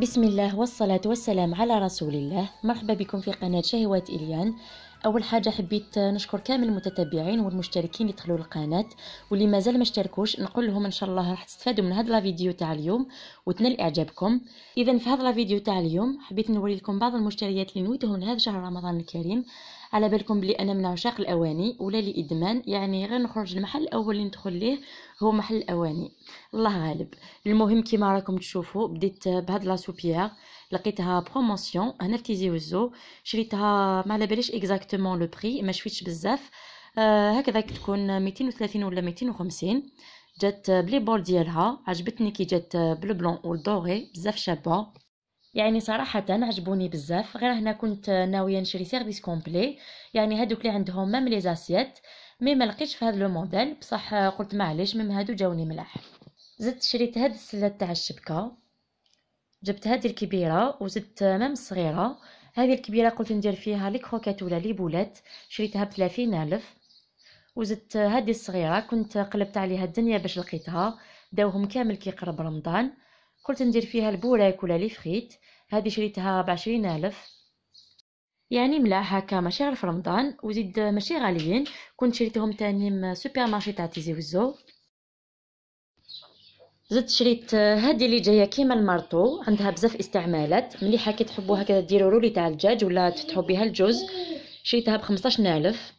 بسم الله والصلاة والسلام على رسول الله مرحبا بكم في قناة شهوات إليان أول حاجة حبيت نشكر كامل المتتبعين والمشتركين اللي دخلوا القناة واللي مازال ما اشتركوش نقول لهم إن شاء الله راح تستفادوا من هاد الفيديو تاع اليوم وتنال إعجابكم إذا في هاد الفيديو تاع اليوم حبيت نوري لكم بعض المشتريات اللي نويتهم لهذا شهر رمضان الكريم على بالكم بلي انا من عشاق الاواني ولا لي ادمان يعني غير نخرج المحل الاول اللي ندخل ليه هو محل الاواني الله غالب المهم كيما راكم تشوفوا بديت بهاد لا سوبيير لقيتها بروموسيون هنا في تيزي وزو شريتها ما على باليش اكزاكتومون لو بري ما شفتش بزاف آه هكذاك تكون 230 ولا 250 جات بلي بول ديالها عجبتني كي جات بلو بلون والدوري بزاف شابه يعني صراحة عجبوني بزاف غير هنا كنت ناوية نشري سيرفيس كومبلي يعني هادوك اللي عندهم مام لي زاسيات مي ما لقيتش في هذا لو موديل بصح قلت معليش ميم هادو جاوني ملاح زدت شريت هاد السله تاع الشبكه جبت هذه الكبيره وزدت مام الصغيره هذه الكبيره قلت ندير فيها لي كروكات ولا لي بولات شريتها بثلاثين الف وزدت هذه الصغيره كنت قلبت عليها الدنيا باش لقيتها داوهم كامل كيقرب رمضان قلت ندير فيها البوراك ولا لي فريت هذه شريتها بعشرين ألف يعني ملاح هكا ماشي غير في رمضان وزيد ماشي غاليين كنت شريتهم تاني من سوبر مارشي تاع تيزي وزو زدت شريت هذه اللي جايه كيما المارطو عندها بزاف استعمالات مليحه كي تحبوها كذا ديروا رولي تاع الدجاج ولا تفتحوا بها الجوز شريتها ب 15000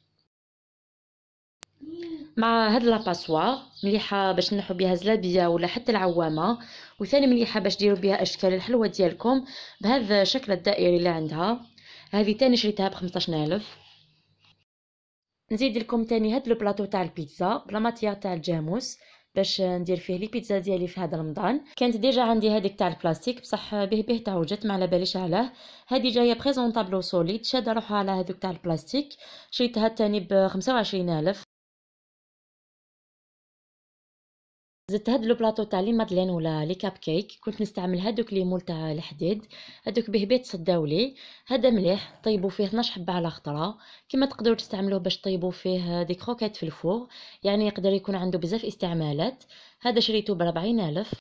مع هاد لاباسوار مليحه باش نحو بها زلابيه ولا حتى العوامه وثاني مليحه باش ديروا بها اشكال الحلوه ديالكم بهذا الشكل الدائري اللي عندها هذه تاني شريتها ب 15000 نزيد لكم تاني هاد لو بلاطو تاع البيتزا بلا ماتيير تاع الجاموس باش ندير فيه لي بيتزا ديالي في هذا رمضان كانت ديجا عندي هذيك تاع البلاستيك بصح به به تعوجت ما على باليش علاه هذه جايه بريزونطابل سوليد شاده روحها على هذوك تاع البلاستيك شريتها تاني ب 25000 زدت هاد لو بلاطو تاع لي مادلين ولا لي كاب كيك كنت نستعمل هادوك لي مول تاع الحديد هادوك بيت صداولي هذا مليح طيبوا فيه 12 حبه على خطره كما تقدروا تستعملوه باش طيبوا فيه دي كروكيت في الفور يعني يقدر يكون عنده بزاف استعمالات هذا شريته ب 40000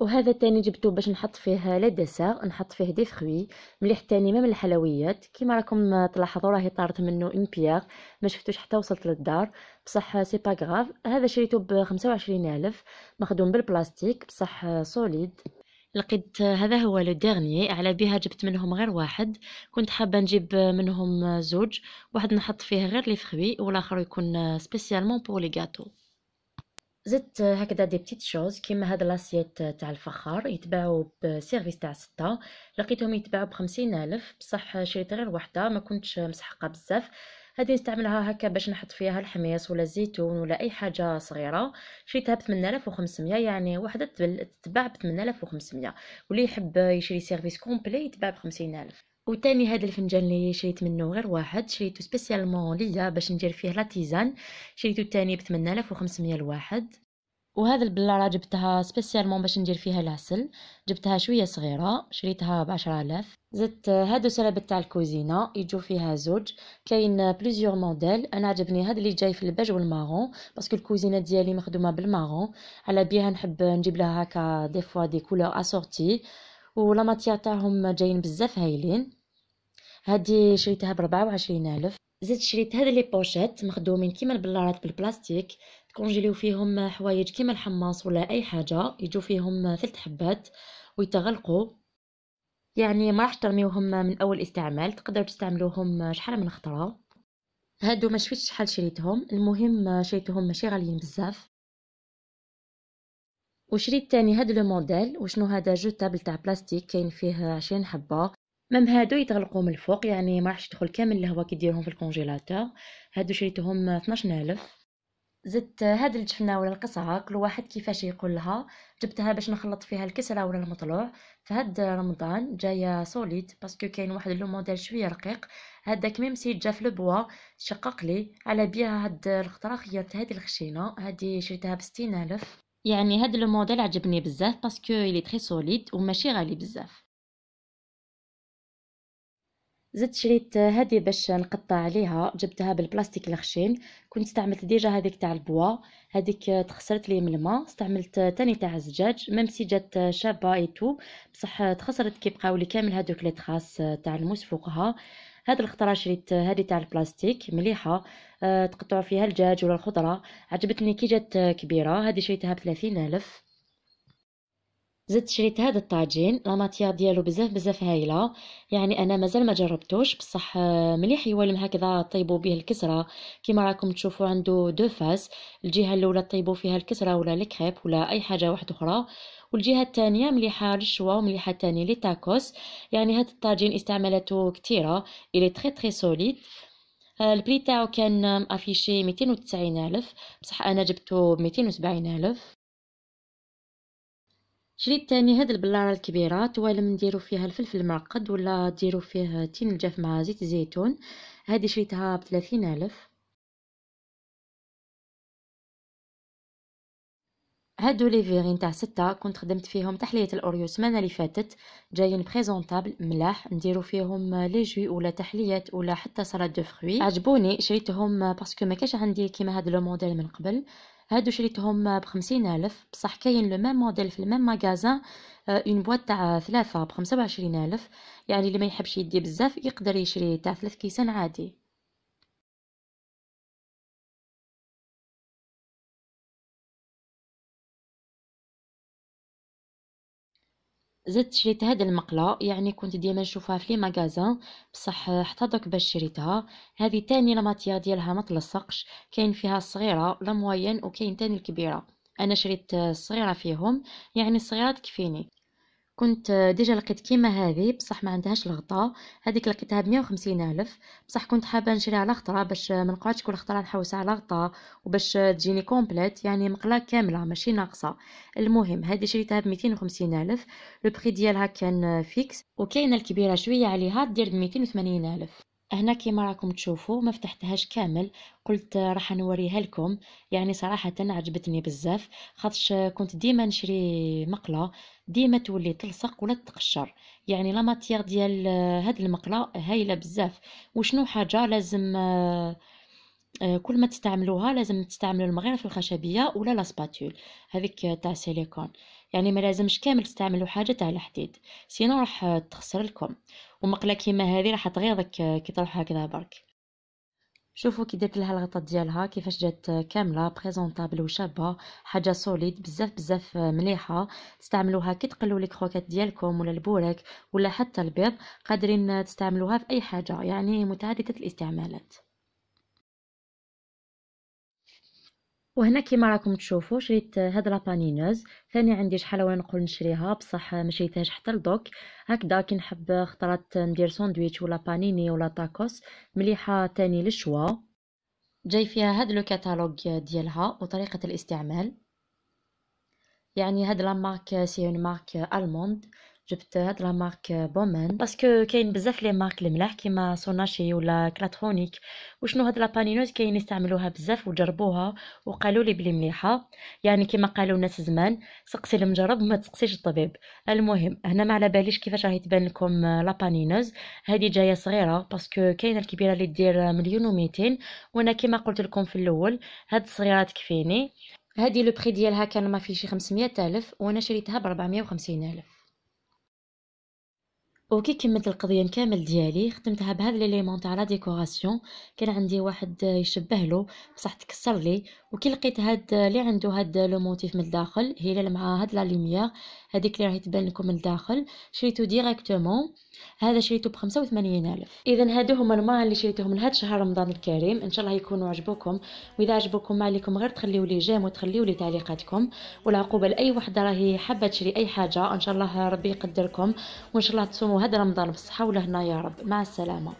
وهذا الثاني جبته باش نحط فيه لا ديسير نحط فيه دي فروي مليح تاني ما من الحلويات كيما راكم تلاحظوا راهي طارت منه ان بيير ما شفتوش حتى وصلت للدار بصح سي با غراف هذا شريته ب 25000 مخدوم بالبلاستيك بصح سوليد لقيت هذا هو لو ديرني على بها جبت منهم غير واحد كنت حابه نجيب منهم زوج واحد نحط فيه غير لي فروي والاخر يكون سبيسيالمون بور لي غاتو زدت هكذا دي بتيت شوز كيما هاد لاسيت تاع الفخار يتباعوا بسيرفيس تاع ستة لقيتهم يتباعوا بخمسين الف بصح شريت غير وحده ما كنتش مسحقه بزاف هذه نستعملها هكا باش نحط فيها الحميص ولا الزيتون ولا اي حاجه صغيره شريتها ب 8500 يعني وحده تتباع ب 8500 واللي يحب يشري سيرفيس كومبلي يتباع ب 50000 وتاني هذا الفنجان اللي شريت منه غير واحد شريته سبيسيالمون ليا باش ندير فيه لاتيزان شريته الثاني ب 8500 الواحد وهذا البلاره جبتها سبيسيالمون باش ندير فيها العسل جبتها شويه صغيره شريتها ب 10000 زدت هادو سلاب تاع الكوزينه يجو فيها زوج كاين بليزيور موديل انا عجبني هذا اللي جاي في البيج والمارون باسكو الكوزينه ديالي مخدومه بالمارون على بيها نحب نجيب لها هكا دي فوا دي كولور اسورتي ولا ماتيا تاعهم جايين بزاف هايلين هادي شريتها بربعة وعشرين ألف زدت شريت هاد لي بوشيت مخدومين كيما البلارات بالبلاستيك تكونجيليو فيهم حوايج كيما الحماص ولا اي حاجه يجو فيهم ثلاث حبات ويتغلقوا يعني ما راح ترميوهم من اول استعمال تقدروا تستعملوهم شحال من خطره هادو ما شفيتش شحال شريتهم المهم شريتهم ماشي غاليين بزاف وشريت تاني هاد لو موديل وشنو هذا جو تابل تاع بلاستيك كاين فيه عشرين حبه مام هادو يتغلقوا من الفوق يعني ما راحش يدخل كامل الهواء كي ديرهم في الكونجيلاتور هادو شريتهم 12000 زدت هاد الجفنه ولا القصعه كل واحد كيفاش يقولها جبتها باش نخلط فيها الكسره ولا المطلوع فهاد رمضان جايه سوليد باسكو كاين واحد لو موديل شويه رقيق هذاك ميم سي جا في البوا شقق لي على بيها هاد الخطره خيرت هادي الخشينه هادي شريتها بستين الف يعني هاد لو موديل عجبني بزاف باسكو الي تري سوليد وماشي غالي بزاف زدت شريت هذه باش نقطع عليها جبتها بالبلاستيك الخشين كنت استعملت ديجا هذيك تاع البوا هذيك تخسرت لي من الماء استعملت تاني تاع الزجاج ميم سي جات شابه اي تو بصح تخسرت كي بقاو لي كامل هذوك لي تراس تاع الموس فوقها هاد الخطره شريت هذه تاع البلاستيك مليحه أه تقطعوا فيها الدجاج ولا الخضره عجبتني كي جات كبيره هذه شريتها ب ألف زدت شريت هذا الطاجين لا ماتيار ديالو بزاف بزاف هايله يعني انا مازال ما جربتوش بصح آه، مليح يولم هكذا طيبوا به الكسره كما راكم تشوفوا عنده دو فاس الجهه الاولى طيبوا فيها الكسره ولا الكريب ولا اي حاجه واحده اخرى والجهه الثانيه مليحه للشوا ومليحه ثاني لي تاكوس يعني هذا الطاجين استعملته كثيره الي تري تري سوليد البري تاعو كان افيشي 290 الف بصح انا جبته ب 270 الف شريت تاني هاد البلارة الكبيرة توالم نديرو فيها الفلفل المعقد ولا ديرو فيه الجاف مع زيت الزيتون هادي شريتها بثلاثين الف هادو لي فيغين تاع ستة كنت خدمت فيهم تحلية الاوريو سمانة اللي فاتت جايين بريزونطابل ملاح نديرو فيهم لي جوي ولا تحليات ولا حتى سلطة دو فخوي عجبوني شريتهم باسكو ما عندي كيما هاد لو موديل من قبل هادو شريتهم بخمسين ألف بصح كاين لو ميم موديل في الميم ماغازان آه، اون بواط تاع ثلاثة بخمسة وعشرين ألف يعني اللي ما يحبش يدي بزاف يقدر يشري تاع ثلاث كيسان عادي زدت شريت هاد المقله يعني كنت ديما نشوفها في لي ماغازان بصح حتى دوك باش شريتها هذه تاني الماتيا ديالها ما تلصقش كاين فيها الصغيره لا موين وكاين تاني الكبيره انا شريت الصغيره فيهم يعني الصغيره تكفيني كنت ديجا لقيت كيما هذه بصح ما عندهاش الغطاء هذيك لقيتها ب ألف بصح كنت حابه نشري على خطره باش ما نقعدش كل خطره نحوس على غطاء وباش تجيني كومبليت يعني مقله كامله ماشي ناقصه المهم هذه شريتها ب ألف لو بري ديالها كان فيكس وكاينه الكبيره شويه عليها دير ب ألف هنا كيما راكم تشوفوا ما فتحتهاش كامل قلت راح نوريها لكم يعني صراحه عجبتني بزاف خاطش كنت ديما نشري مقله ديما تولي تلصق ولا تقشر يعني لا ماتيير ديال آه، هاد المقله هايله بزاف وشنو حاجه لازم آه، آه، كل ما تستعملوها لازم تستعملوا المغرف الخشبيه ولا لاسباتول هذيك تاع سيليكون يعني ما لازمش كامل تستعملوا حاجه تاع الحديد سينو راح تخسر لكم ومقله كيما هذه راح تغيضك كي تروح هكذا برك شوفوا كي درت لها الغطاء ديالها كيفاش جات كامله بريزونطابل وشابه حاجه سوليد بزاف بزاف مليحه تستعملوها كي تقلوا لي كروكات ديالكم ولا البورك ولا حتى البيض قادرين تستعملوها في اي حاجه يعني متعدده الاستعمالات وهنا كيما راكم تشوفوا شريت هاد لابانينوز ثاني عندي شحال وانا نقول نشريها بصح ما شريتهاش حتى لدوك هكذا كي نحب خطرات ندير ساندويتش ولا بانيني ولا تاكوس مليحه ثاني للشوا جاي فيها هاد لو كاتالوج ديالها وطريقه الاستعمال يعني هاد لا مارك سي اون مارك الموند جبت هاد لا مارك بومان باسكو كاين بزاف لي مارك الملاح كيما سوناشي ولا كلاترونيك وشنو هاد لا بانينوز كاين يستعملوها بزاف وجربوها وقالوا لي بلي مليحه يعني كيما قالوا الناس زمان سقسي المجرب ما تسقسيش الطبيب المهم هنا ما على باليش كيفاش راهي تبان لكم لا بانينوز هادي جايه صغيره باسكو كاينه الكبيره اللي دير مليون و200 وانا كيما قلت لكم في الاول هاد الصغيره تكفيني هادي لو بري ديالها كان ما فيه شي 500 الف وانا شريتها ب 450 الف وكي كملت القضيه كامل ديالي خدمتها بهذا ليليمون تاع لا ديكوراسيون كان عندي واحد يشبه له بصح تكسر لي وكي لقيت هاد اللي عنده هاد لو موتيف من الداخل هلال مع هاد لا ليميير هذيك اللي راهي تبان لكم من الداخل شريتو ديريكتومون هذا شريته ب 85000 اذا هادو هما الماء اللي شريتهم هاد شهر رمضان الكريم ان شاء الله يكونوا عجبوكم واذا عجبوكم ما عليكم غير تخليو لي جيم وتخليو لي تعليقاتكم والعقوبه لاي وحده راهي حابه تشري اي حاجه ان شاء الله ربي يقدركم وان شاء الله تصوموا وهذا رمضان بالصحة ولهنا يا رب مع السلامة